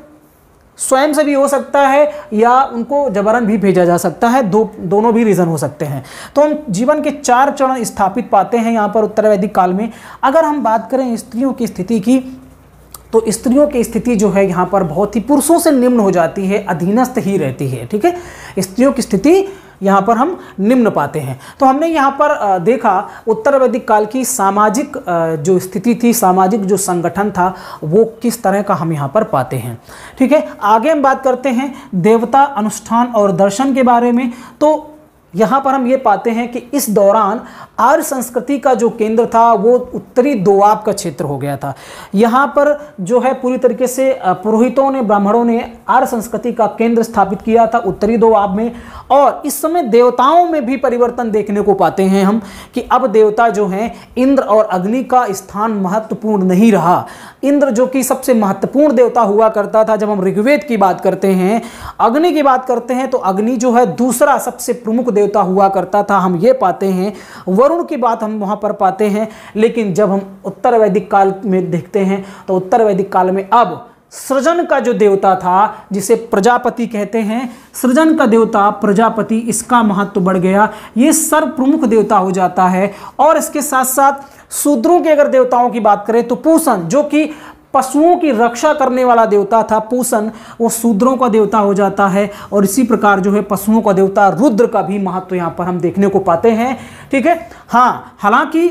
स्वयं से भी हो सकता है या उनको जबरन भी भेजा जा सकता है दो दोनों भी रीज़न हो सकते हैं तो हम जीवन के चार चरण स्थापित पाते हैं यहाँ पर उत्तर वैदिक काल में अगर हम बात करें स्त्रियों की स्थिति की तो स्त्रियों की स्थिति जो है यहाँ पर बहुत ही पुरुषों से निम्न हो जाती है अधीनस्थ ही रहती है ठीक है स्त्रियों की स्थिति यहाँ पर हम निम्न पाते हैं तो हमने यहाँ पर देखा उत्तर वैदिक काल की सामाजिक जो स्थिति थी सामाजिक जो संगठन था वो किस तरह का हम यहाँ पर पाते हैं ठीक है आगे हम बात करते हैं देवता अनुष्ठान और दर्शन के बारे में तो यहाँ पर हम ये पाते हैं कि इस दौरान आर्य संस्कृति का जो केंद्र था वो उत्तरी दोआब का क्षेत्र हो गया था यहाँ पर जो है पूरी तरीके से पुरोहितों ने ब्राह्मणों ने आर्य संस्कृति का केंद्र स्थापित किया था उत्तरी दोआब में और इस समय देवताओं में भी परिवर्तन देखने को पाते हैं हम कि अब देवता जो हैं इंद्र और अग्नि का स्थान महत्वपूर्ण नहीं रहा इंद्र जो कि सबसे महत्वपूर्ण देवता हुआ करता था जब हम ऋग्वेद की बात करते हैं अग्नि की बात करते हैं तो अग्नि जो है दूसरा सबसे प्रमुख देवता हुआ करता था हम ये पाते हैं वह वरुण की बात हम वहाँ पर पाते हैं लेकिन जब हम उत्तर वैदिक काल में देखते हैं तो उत्तर वैदिक काल में अब सृजन का जो देवता था जिसे प्रजापति कहते हैं सृजन का देवता प्रजापति इसका महत्व तो बढ़ गया ये सर्व प्रमुख देवता हो जाता है और इसके साथ साथ शूद्रों के अगर देवताओं की बात करें तो पूषण जो कि पशुओं की रक्षा करने वाला देवता था पूषण वो शूद्रों का देवता हो जाता है और इसी प्रकार जो है पशुओं का देवता रुद्र का भी महत्व यहाँ पर हम देखने को पाते हैं ठीक है हाँ हालांकि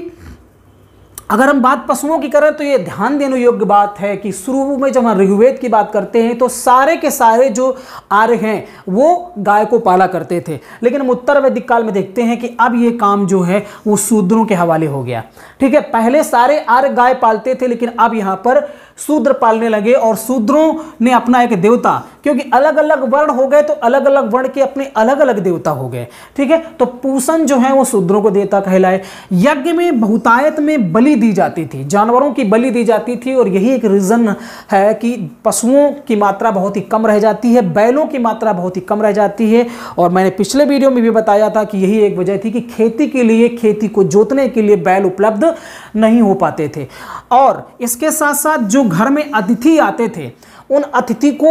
अगर हम बात पशुओं की करें तो ये ध्यान देने योग्य बात है कि शुरू में जब हम ऋग्वेद की बात करते हैं तो सारे के सारे जो आर्य हैं वो गाय को पाला करते थे लेकिन हम उत्तर वैदिक काल में देखते हैं कि अब ये काम जो है वो शूद्रों के हवाले हो गया ठीक है पहले सारे आर्य गाय पालते थे लेकिन अब यहाँ पर शूद्र पालने लगे और शूद्रों ने अपना एक देवता क्योंकि अलग अलग वर्ण हो गए तो अलग अलग वर्ण के अपने अलग अलग देवता हो गए ठीक है तो पूषण जो है वो शूद्रों को देवता कहलाए यज्ञ में बहुतायत में बलि बलि दी जाती थी जानवरों की बलि दी जाती थी और यही एक रीज़न है कि पशुओं की मात्रा बहुत ही कम रह जाती है बैलों की मात्रा बहुत ही कम रह जाती है और मैंने पिछले वीडियो में भी बताया था कि यही एक वजह थी कि खेती के लिए खेती को जोतने के लिए बैल उपलब्ध नहीं हो पाते थे और इसके साथ साथ जो घर में अतिथि आते थे उन अतिथि को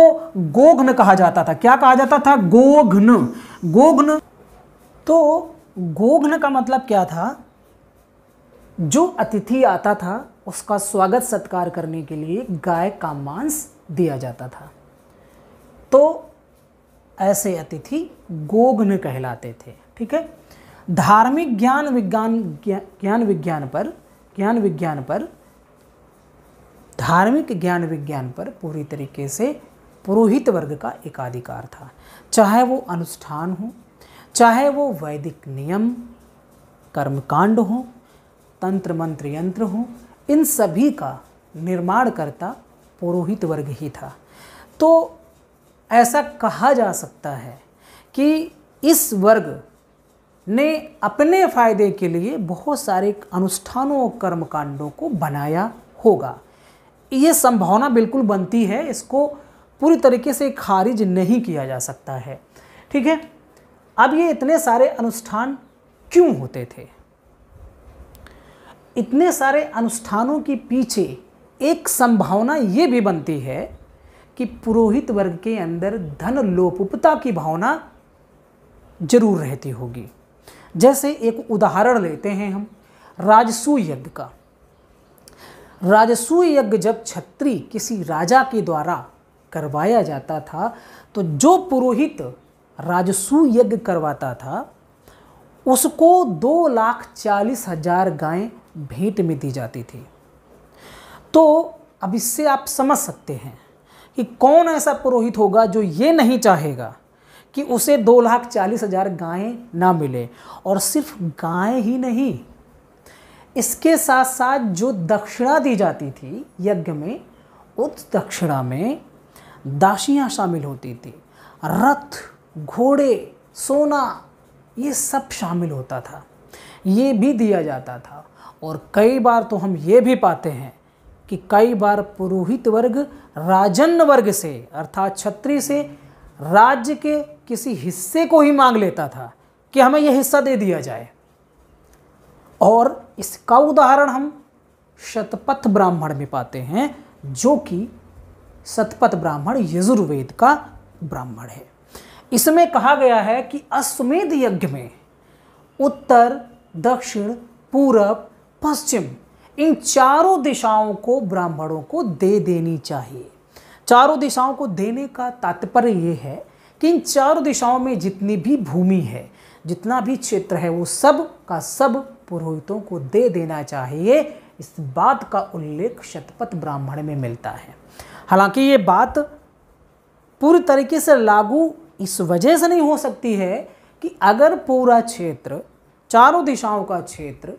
गोघन कहा जाता था क्या कहा जाता था गोघन गोघन तो गोघन का मतलब क्या था जो अतिथि आता था उसका स्वागत सत्कार करने के लिए गाय का मांस दिया जाता था तो ऐसे अतिथि गोघन कहलाते थे ठीक है धार्मिक ज्ञान विज्ञान ज्ञान विज्ञान पर ज्ञान विज्ञान पर धार्मिक ज्ञान विज्ञान पर पूरी तरीके से पुरोहित वर्ग का एकाधिकार था चाहे वो अनुष्ठान हो चाहे वो वैदिक नियम कर्मकांड हो तंत्र मंत्र यंत्र हों इन सभी का निर्माणकर्ता पुरोहित वर्ग ही था तो ऐसा कहा जा सकता है कि इस वर्ग ने अपने फायदे के लिए बहुत सारे अनुष्ठानों और कर्मकांडों को बनाया होगा ये संभावना बिल्कुल बनती है इसको पूरी तरीके से खारिज नहीं किया जा सकता है ठीक है अब ये इतने सारे अनुष्ठान क्यों होते थे इतने सारे अनुष्ठानों के पीछे एक संभावना ये भी बनती है कि पुरोहित वर्ग के अंदर धन लोपता की भावना जरूर रहती होगी जैसे एक उदाहरण लेते हैं हम राजसू यज्ञ का राजसू यज्ञ जब छत्री किसी राजा के द्वारा करवाया जाता था तो जो पुरोहित राजसू यज्ञ करवाता था उसको दो लाख चालीस हजार गायें भेंट में दी जाती थी तो अब इससे आप समझ सकते हैं कि कौन ऐसा पुरोहित होगा जो ये नहीं चाहेगा कि उसे दो लाख चालीस हज़ार गायें ना मिले और सिर्फ गायें ही नहीं इसके साथ साथ जो दक्षिणा दी जाती थी यज्ञ में उस दक्षिणा में दाशियाँ शामिल होती थी रथ घोड़े सोना ये सब शामिल होता था ये भी दिया जाता था और कई बार तो हम ये भी पाते हैं कि कई बार पुरोहित वर्ग राजन वर्ग से अर्थात छत्री से राज्य के किसी हिस्से को ही मांग लेता था कि हमें यह हिस्सा दे दिया जाए और इसका उदाहरण हम शतपथ ब्राह्मण में पाते हैं जो कि शतपथ ब्राह्मण यजुर्वेद का ब्राह्मण है इसमें कहा गया है कि अश्वमेध यज्ञ में उत्तर दक्षिण पूरब पश्चिम इन चारों दिशाओं को ब्राह्मणों को दे देनी चाहिए चारों दिशाओं को देने का तात्पर्य ये है कि इन चारों दिशाओं में जितनी भी भूमि है जितना भी क्षेत्र है वो सब का सब पुरोहितों को दे देना चाहिए इस बात का उल्लेख शतपथ ब्राह्मण में मिलता है हालांकि ये बात पूरी तरीके से लागू इस वजह से नहीं हो सकती है कि अगर पूरा क्षेत्र चारों दिशाओं का क्षेत्र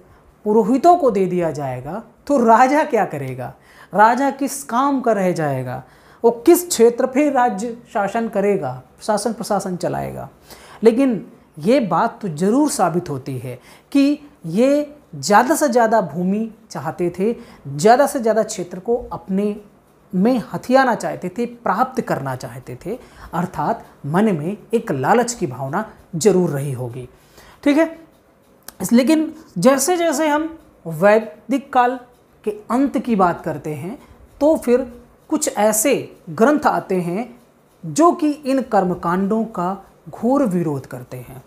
पुरोहितों को दे दिया जाएगा तो राजा क्या करेगा राजा किस काम का रह जाएगा वो किस क्षेत्र पे राज्य शासन करेगा शासन प्रशासन चलाएगा लेकिन ये बात तो ज़रूर साबित होती है कि ये ज़्यादा से ज़्यादा भूमि चाहते थे ज़्यादा से ज़्यादा क्षेत्र को अपने में हथियाना चाहते थे प्राप्त करना चाहते थे अर्थात मन में एक लालच की भावना जरूर रही होगी ठीक है लेकिन जैसे जैसे हम वैदिक काल के अंत की बात करते हैं तो फिर कुछ ऐसे ग्रंथ आते हैं जो कि इन कर्मकांडों का घोर विरोध करते हैं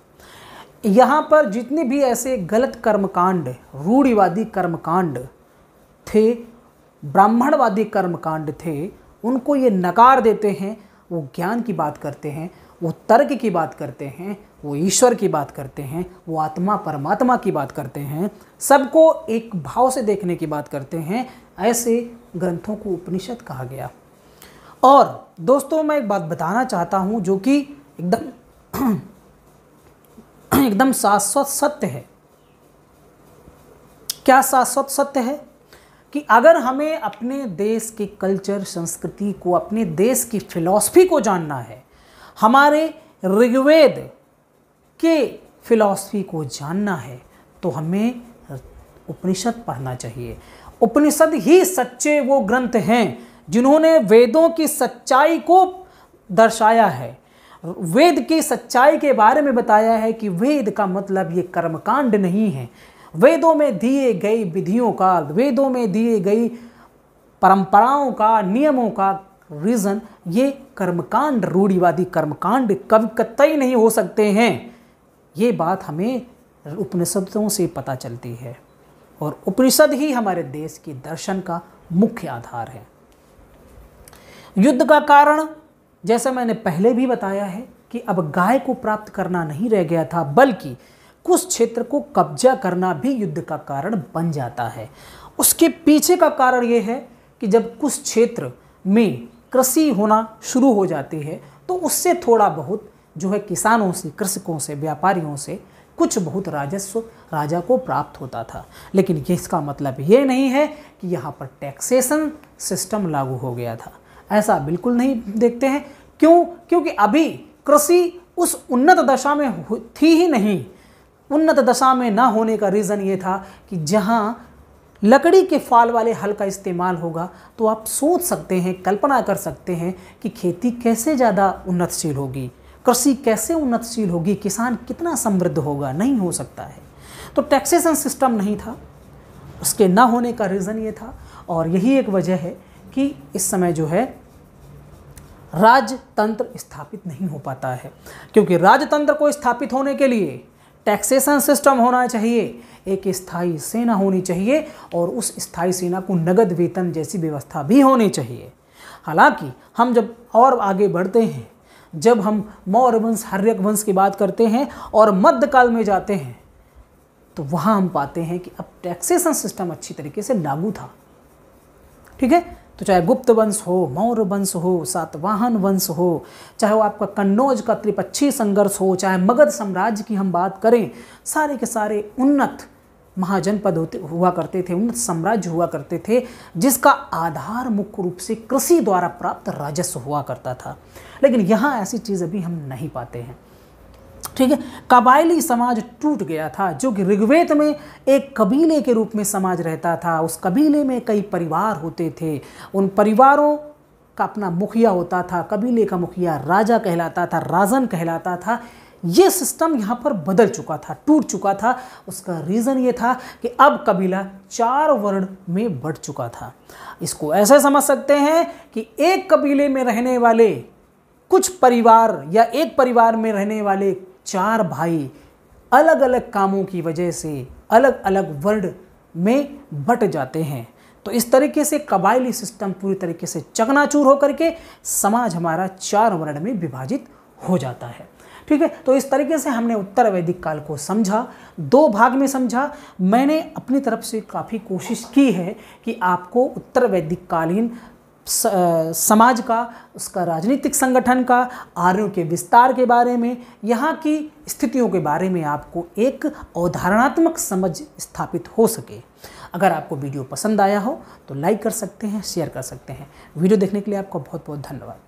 यहाँ पर जितने भी ऐसे गलत कर्मकांड रूढ़िवादी कर्मकांड थे ब्राह्मणवादी कर्मकांड थे उनको ये नकार देते हैं वो ज्ञान की बात करते हैं वो तर्क की बात करते हैं वो ईश्वर की बात करते हैं वो आत्मा परमात्मा की बात करते हैं सबको एक भाव से देखने की बात करते हैं ऐसे ग्रंथों को उपनिषद कहा गया और दोस्तों मैं एक बात बताना चाहता हूँ जो कि एकदम एकदम शाश्वत सत्य है क्या शाश्वत सत्य है कि अगर हमें अपने देश के कल्चर संस्कृति को अपने देश की फिलॉसफी को जानना है हमारे ऋग्वेद के फिलॉसफी को जानना है तो हमें उपनिषद पढ़ना चाहिए उपनिषद ही सच्चे वो ग्रंथ हैं जिन्होंने वेदों की सच्चाई को दर्शाया है वेद की सच्चाई के बारे में बताया है कि वेद का मतलब ये कर्मकांड नहीं है वेदों में दिए गई विधियों का वेदों में दिए गई परंपराओं का नियमों का रीज़न ये कर्मकांड रूढ़िवादी कर्मकांड कभी कतई नहीं हो सकते हैं ये बात हमें उपनिषदों से पता चलती है और उपनिषद ही हमारे देश के दर्शन का मुख्य आधार है युद्ध का कारण जैसा मैंने पहले भी बताया है कि अब गाय को प्राप्त करना नहीं रह गया था बल्कि कुछ क्षेत्र को कब्जा करना भी युद्ध का कारण बन जाता है उसके पीछे का कारण यह है कि जब कुछ क्षेत्र में कृषि होना शुरू हो जाती है तो उससे थोड़ा बहुत जो है किसानों से कृषकों से व्यापारियों से कुछ बहुत राजस्व राजा को प्राप्त होता था लेकिन ये इसका मतलब ये नहीं है कि यहाँ पर टैक्सेशन सिस्टम लागू हो गया था ऐसा बिल्कुल नहीं देखते हैं क्यों क्योंकि अभी कृषि उस उन्नत दशा में थी ही नहीं उन्नत दशा में ना होने का रीज़न ये था कि जहाँ लकड़ी के फाल वाले हल का इस्तेमाल होगा तो आप सोच सकते हैं कल्पना कर सकते हैं कि खेती कैसे ज़्यादा उन्नतशील होगी कृषि कैसे उन्नतशील होगी किसान कितना समृद्ध होगा नहीं हो सकता है तो टैक्सेशन सिस्टम नहीं था उसके ना होने का रीज़न ये था और यही एक वजह है कि इस समय जो है राजतंत्र स्थापित नहीं हो पाता है क्योंकि राजतंत्र को स्थापित होने के लिए टैक्सेशन सिस्टम होना चाहिए एक स्थायी सेना होनी चाहिए और उस स्थायी सेना को नगद वेतन जैसी व्यवस्था भी होनी चाहिए हालांकि हम जब और आगे बढ़ते हैं जब हम मौर्य वंश हर्यक वंश की बात करते हैं और मध्यकाल में जाते हैं तो वहां हम पाते हैं कि अब टैक्सेशन सिस्टम अच्छी तरीके से लागू था ठीक है तो चाहे गुप्त वंश हो मौर्य वंश हो सातवाहन वंश हो चाहे वो आपका कन्नौज का त्रिपक्षीय संघर्ष हो चाहे मगध साम्राज्य की हम बात करें सारे के सारे उन्नत महाजनपद होते हुआ करते थे उन्नत साम्राज्य हुआ करते थे जिसका आधार मुख्य रूप से कृषि द्वारा प्राप्त राजस्व हुआ करता था लेकिन यहाँ ऐसी चीज़ अभी हम नहीं पाते हैं ठीक है कबायली समाज टूट गया था जो कि ऋग्वेद में एक कबीले के रूप में समाज रहता था उस कबीले में कई परिवार होते थे उन परिवारों का अपना मुखिया होता था कबीले का मुखिया राजा कहलाता था राजन कहलाता था ये सिस्टम यहाँ पर बदल चुका था टूट चुका था उसका रीज़न ये था कि अब कबीला चार वर्ण में बढ़ चुका था इसको ऐसे समझ सकते हैं कि एक कबीले में रहने वाले कुछ परिवार या एक परिवार में रहने वाले चार भाई अलग अलग कामों की वजह से अलग अलग वर्ण में बट जाते हैं तो इस तरीके से कबायली सिस्टम पूरी तरीके से चकनाचूर होकर के समाज हमारा चार वर्ण में विभाजित हो जाता है ठीक है तो इस तरीके से हमने उत्तर वैदिक काल को समझा दो भाग में समझा मैंने अपनी तरफ से काफ़ी कोशिश की है कि आपको उत्तर वैदिक कालीन समाज का उसका राजनीतिक संगठन का आर्यों के विस्तार के बारे में यहाँ की स्थितियों के बारे में आपको एक अवधारणात्मक समझ स्थापित हो सके अगर आपको वीडियो पसंद आया हो तो लाइक कर सकते हैं शेयर कर सकते हैं वीडियो देखने के लिए आपका बहुत बहुत धन्यवाद